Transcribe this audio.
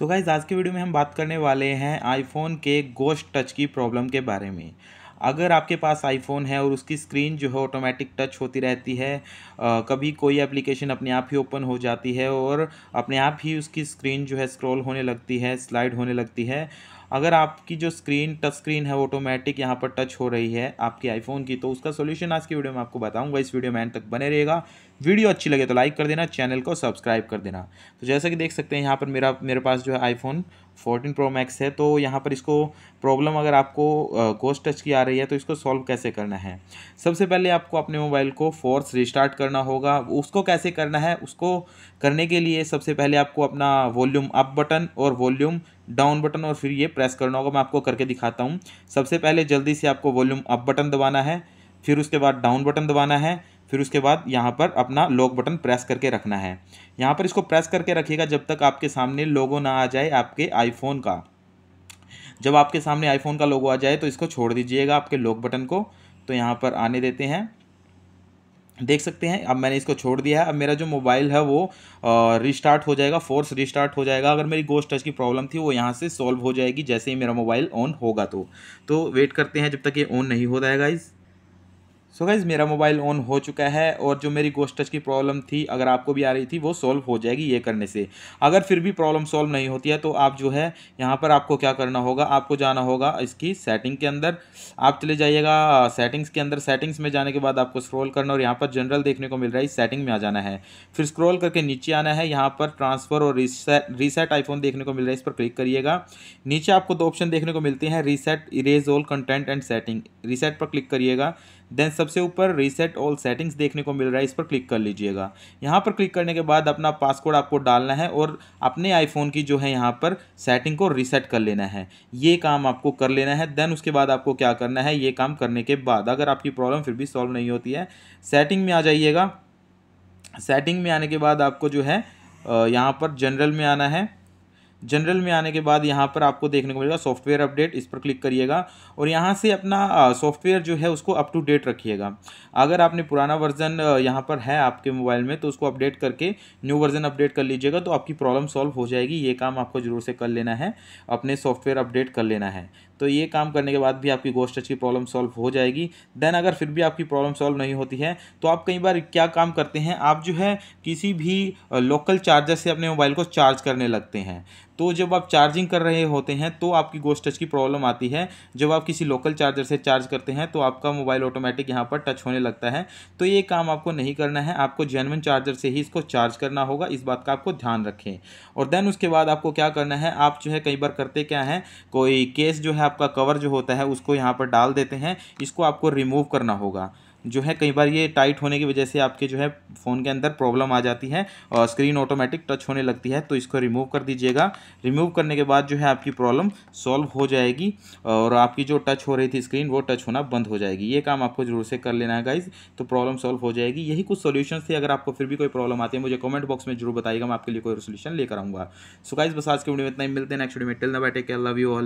so guys आज के video में हम बात करने वाले हैं आईफोन के गोश्त टच की प्रॉब्लम के बारे में अगर आपके पास आईफोन है और उसकी स्क्रीन जो है ऑटोमेटिक टच होती रहती है आ, कभी कोई एप्लीकेशन अपने आप ही ओपन हो जाती है और अपने आप ही उसकी स्क्रीन जो है स्क्रॉल होने लगती है स्लाइड होने लगती है अगर आपकी जो स्क्रीन टच स्क्रीन है ऑटोमेटिक यहाँ पर टच हो रही है आपके आईफोन की तो उसका सोल्यूशन आज की वीडियो में आपको बताऊंगा इस वीडियो में एंड तक बने रहेगा वीडियो अच्छी लगे तो लाइक कर देना चैनल को सब्सक्राइब कर देना तो जैसा कि देख सकते हैं यहाँ पर मेरा मेरे पास जो है आईफोन फोर्टीन प्रो मैक्स है तो यहाँ पर इसको प्रॉब्लम अगर आपको गोस्ट टच की आ रही है तो इसको सॉल्व कैसे करना है सबसे पहले आपको अपने मोबाइल को फोर्स रिस्टार्ट करना होगा उसको कैसे करना है उसको करने के लिए सबसे पहले आपको अपना वॉल्यूम अप बटन और वॉल्यूम डाउन बटन और फिर ये प्रेस करना होगा मैं आपको करके दिखाता हूँ सबसे पहले जल्दी से आपको वॉल्यूम अप बटन दबाना है फिर उसके बाद डाउन बटन दबाना है फिर उसके बाद यहाँ पर अपना लॉक बटन प्रेस करके रखना है यहाँ पर इसको प्रेस करके रखिएगा जब तक आपके सामने लोगो ना आ जाए आपके आईफोन का जब आपके सामने आईफोन का लोगो आ जाए तो इसको छोड़ दीजिएगा आपके लॉक बटन को तो यहाँ पर आने देते हैं देख सकते हैं अब मैंने इसको छोड़ दिया है अब मेरा जो मोबाइल है वो रिस्टार्ट हो जाएगा फोर्स रिस्टार्ट हो जाएगा अगर मेरी गोस्ट टच की प्रॉब्लम थी वो यहाँ से सॉल्व हो जाएगी जैसे ही मेरा मोबाइल ऑन होगा तो तो वेट करते हैं जब तक ये ऑन नहीं हो जाएगा इस सो गाइज़ मेरा मोबाइल ऑन हो चुका है और जो मेरी गोस्ट टच की प्रॉब्लम थी अगर आपको भी आ रही थी वो सॉल्व हो जाएगी ये करने से अगर फिर भी प्रॉब्लम सॉल्व नहीं होती है तो आप जो है यहाँ पर आपको क्या करना होगा आपको जाना होगा इसकी सेटिंग के अंदर आप चले जाइएगा सेटिंग्स के अंदर सेटिंग्स में जाने के बाद आपको स्क्रॉल करना और यहाँ पर जनरल देखने को मिल रहा है इस सेटिंग में आ जाना है फिर स्क्रॉल करके नीचे आना है यहाँ पर ट्रांसफ़र और रीसेट रीसेट आईफोन देखने को मिल रहा है इस पर क्लिक करिएगा नीचे आपको दो ऑप्शन देखने को मिलते हैं reset erase all content and setting reset पर क्लिक करिएगा देन सबसे ऊपर रीसेट ऑल सेटिंग्स देखने को मिल रहा है इस पर क्लिक कर लीजिएगा यहाँ पर क्लिक करने के बाद अपना पासकोड आपको डालना है और अपने आईफोन की जो है यहाँ पर सेटिंग को रीसेट कर लेना है ये काम आपको कर लेना है देन उसके बाद आपको क्या करना है ये काम करने के बाद अगर आपकी प्रॉब्लम फिर भी सॉल्व नहीं होती है सेटिंग में आ जाइएगा सेटिंग में आने के बाद आपको जो है यहाँ पर जनरल में आना है जनरल में आने के बाद यहाँ पर आपको देखने को मिलेगा सॉफ्टवेयर अपडेट इस पर क्लिक करिएगा और यहाँ से अपना सॉफ्टवेयर जो है उसको अप टू डेट रखिएगा अगर आपने पुराना वर्जन यहाँ पर है आपके मोबाइल में तो उसको अपडेट करके न्यू वर्जन अपडेट कर लीजिएगा तो आपकी प्रॉब्लम सॉल्व हो जाएगी ये काम आपको ज़रूर से कर लेना है अपने सॉफ्टवेयर अपडेट कर लेना है तो ये काम करने के बाद भी आपकी गोस्ट टच की प्रॉब्लम सॉल्व हो जाएगी देन अगर फिर भी आपकी प्रॉब्लम सॉल्व नहीं होती है तो आप कई बार क्या काम करते हैं आप जो है किसी भी लोकल चार्जर से अपने मोबाइल को चार्ज करने लगते हैं तो जब आप चार्जिंग कर रहे होते हैं तो आपकी गोस्ट टच की प्रॉब्लम आती है जब आप किसी लोकल चार्जर से चार्ज करते हैं तो आपका मोबाइल ऑटोमेटिक यहाँ पर टच होने लगता है तो ये काम आपको नहीं करना है आपको जेनवन चार्जर से ही इसको चार्ज करना होगा इस बात का आपको ध्यान रखें और देन उसके बाद आपको क्या करना है आप जो है कई बार करते क्या है कोई केस जो है आपका कवर जो होता है उसको यहाँ पर डाल देते हैं इसको आपको रिमूव करना होगा जो है कई बार ये टाइट होने की वजह से आपके जो है फ़ोन के अंदर प्रॉब्लम आ जाती है और स्क्रीन ऑटोमेटिक टच होने लगती है तो इसको रिमूव कर दीजिएगा रिमूव करने के बाद जो है आपकी प्रॉब्लम सॉल्व हो जाएगी और आपकी जो टच हो रही थी स्क्रीन वो टच होना बंद हो जाएगी ये काम आपको जरूर से कर लेना है गाइज तो प्रॉब्लम सॉल्व हो जाएगी यही कुछ सोल्यूशन थे अगर आपको फिर भी कोई प्रॉब्लम आती है मुझे कॉमेंट बॉक्स में जरूर बताइएगा मैं आपके लिए कोई सोल्यूशन लेकर आऊँगा सो गाइज बस आज के वीडियो में इतना ही मिलते हैं नेक्स्ट वीडियो में टिल न बैठे के लव यू ऑल